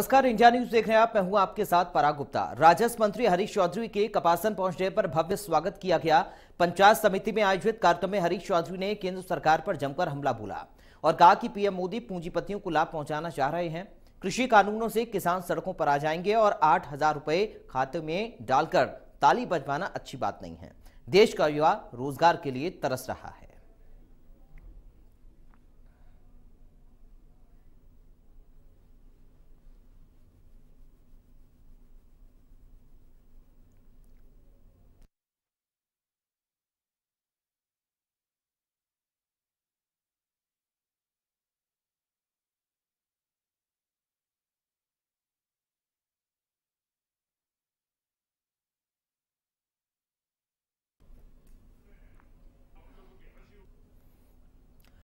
नमस्कार India news देख रहे हैं आप मैं हूं आपके साथ पराग गुप्ता राजस्व मंत्री हरीश चौधरी के कपासन पहुंचने पर भव्य स्वागत किया गया पंचायत समिति में आयोजित कार्यक्रम में हरीश चौधरी ने केंद्र सरकार पर जमकर हमला बोला और कहा कि पीएम मोदी पूंजीपतियों को लाभ पहुंचाना चाह रहे हैं कृषि कानूनों से किसान सड़कों पर आ जाएंगे और आठ हजार रुपए खाते में डालकर ताली बजवाना अच्छी बात नहीं है देश का युवा रोजगार के लिए तरस रहा है